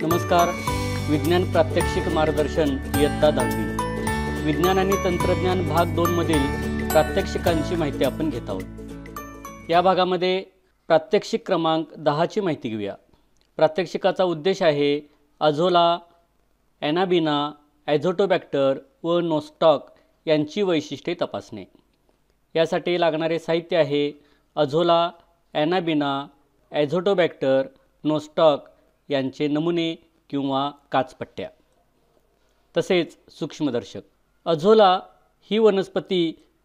नमस्कार विज्ञान प्रात्यक्षिक मार्गदर्शन इयत्ता दहावी विज्ञान आणि तंत्रज्ञान भाग दोनमधील प्रात्यक्षिकांची माहिती आपण घेत आहोत या भागामध्ये प्रात्यक्षिक क्रमांक दहाची माहिती घेऊया प्रात्यक्षिकाचा उद्देश आहे अझोला ॲनाबिना ॲझोटोबॅक्टर व नोस्टॉक यांची वैशिष्ट्ये तपासणे यासाठी लागणारे साहित्य आहे अझोला ॲनाबिना ॲझोटोबॅक्टर नोस्टॉक यांचे नमुने किंवा काचपट्ट्या तसेच सूक्ष्मदर्शक अझोला ही वनस्पती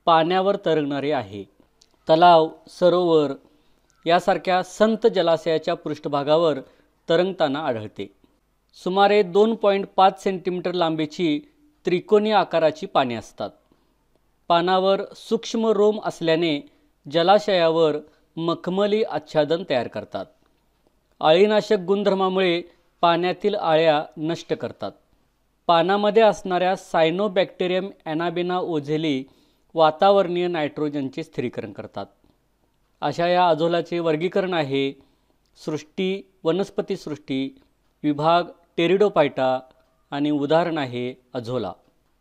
पाण्यावर तरंगणारी आहे तलाव सरोवर यासारख्या संत जलाशयाच्या पृष्ठभागावर तरंगताना आढळते सुमारे दोन पॉईंट पाच सेंटीमीटर लांबीची त्रिकोणी आकाराची पाने असतात पानावर सूक्ष्म रोम असल्याने जलाशयावर मखमली आच्छादन तयार करतात अळीनाशक गुणधर्मामुळे पाण्यातील आळ्या नष्ट करतात पानामध्ये असणाऱ्या सायनोबॅक्टेरियम ॲनाबिना ओझेली वातावरणीय नायट्रोजनचे स्थिरीकरण करतात अशा या अझोलाचे वर्गीकरण आहे सृष्टी वनस्पतीसृष्टी विभाग टेरिडोपायटा आणि उदाहरण आहे अझोला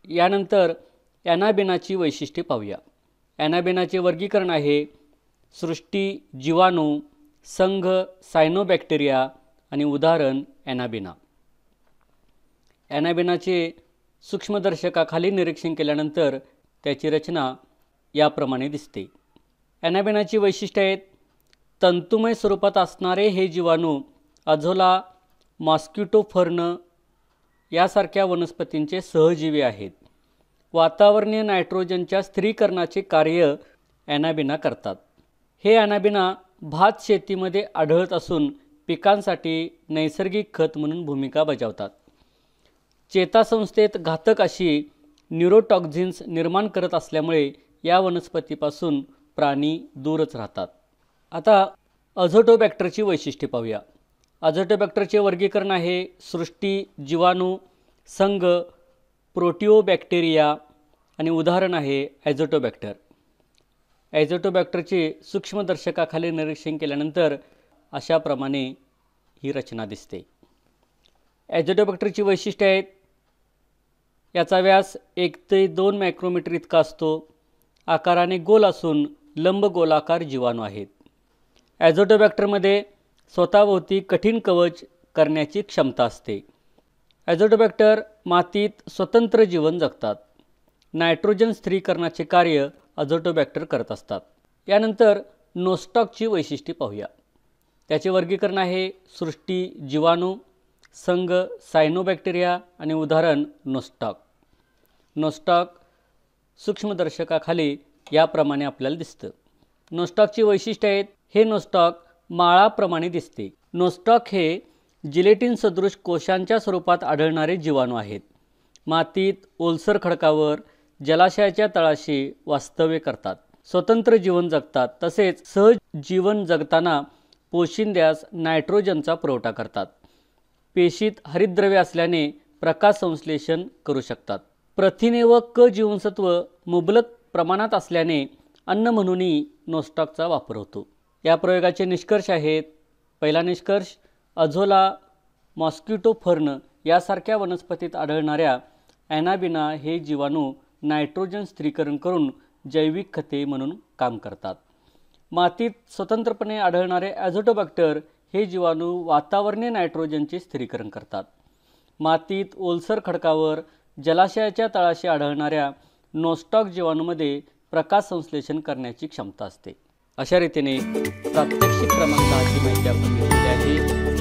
यानंतर ॲनाबिनाची वैशिष्ट्ये पाहूया ॲनाबिनाचे वर्गीकरण आहे सृष्टी जीवाणू संघ सायनोबॅक्टेरिया आणि उदाहरण ॲनाबिना ॲनाबिनाचे सूक्ष्मदर्शकाखाली निरीक्षण केल्यानंतर त्याची रचना याप्रमाणे दिसते ॲनाबिनाची वैशिष्ट्य आहेत तंतुमय स्वरूपात असणारे हे जीवाणू अझोला मॉस्क्युटोफर्न फर्न यासारख्या वनस्पतींचे सहजीवी आहेत वातावरणीय नायट्रोजनच्या स्थिरीकरणाचे कार्य ॲनाबिना करतात हे ॲनाबिना भात शेतीमध्ये आढळत असून पिकांसाठी नैसर्गिक खत म्हणून भूमिका बजावतात चेतासंस्थेत घातक अशी न्यूरोटॉक्झिन्स निर्माण करत असल्यामुळे या वनस्पतीपासून प्राणी दूरच राहतात आता अझोटोबॅक्टरची वैशिष्ट्ये पाहूया अझोटोबॅक्टरचे वर्गीकरण आहे सृष्टी जीवाणू संघ प्रोटिओबॅक्टेरिया आणि उदाहरण आहे ॲझोटोबॅक्टर ॲझोटोबॅक्टरचे सूक्ष्मदर्शकाखाली निरीक्षण केल्यानंतर अशाप्रमाणे ही रचना दिसते ॲझोटोबॅक्टरची वैशिष्ट्ये आहेत याचा व्यास एक ते दोन मायक्रोमीटर इतका असतो आकाराने गोल असून लंब गोलाकार जीवाणू आहेत ॲझोटोबॅक्टरमध्ये स्वतःभोवती कठीण कवच करण्याची क्षमता असते ॲझोटोबॅक्टर मातीत स्वतंत्र जीवन जगतात नायट्रोजन स्थिरीकरणाचे कार्य अझोटोबॅक्टर करत असतात यानंतर नोस्टॉकची वैशिष्ट्ये पाहूया त्याचे वर्गीकरण आहे सृष्टी जीवाणू संघ सायनोबॅक्टेरिया आणि उदाहरण नोस्टॉक नोस्टॉक सूक्ष्मदर्शकाखाली याप्रमाणे आपल्याला दिसतं नोस्टॉकची वैशिष्ट्य आहेत हे नोस्टॉक माळाप्रमाणे दिसते नोस्टॉक हे जिलेटिन सदृश कोशांच्या स्वरूपात आढळणारे जीवाणू आहेत मातीत ओलसर खडकावर जलाशयाच्या तळाशी वास्तव्य करतात स्वतंत्र जीवन जगतात तसेच सहज जीवन जगताना पोशिंद्यास नायट्रोजनचा पुरवठा करतात पेशीत हरितद्रव्य असल्याने प्रकाश संश्लेषण करू शकतात प्रथिने व क जीवनसत्व मुबलक प्रमाणात असल्याने अन्न म्हणूनही नोस्टॉकचा वापर होतो या प्रयोगाचे निष्कर्ष आहेत पहिला निष्कर्ष अझोला मॉस्किटो फर्न यासारख्या वनस्पतीत आढळणाऱ्या ॲनाबिना हे जीवाणू नायट्रोजन स्थिरीकरण करून जैविक खते म्हणून काम करतात मातीत स्वतंत्रपणे आढळणारे ॲझोटोबॅक्टर हे जीवाणू वातावरणीय नायट्रोजनचे स्थिरीकरण करतात मातीत ओलसर खडकावर जलाशयाच्या तळाशी आढळणाऱ्या नोस्टॉक जीवाणूमध्ये प्रकाश संश्लेषण करण्याची क्षमता असते अशा रीतीने प्रात्यक्षिक क्रमांकाची माहिती आपण आहे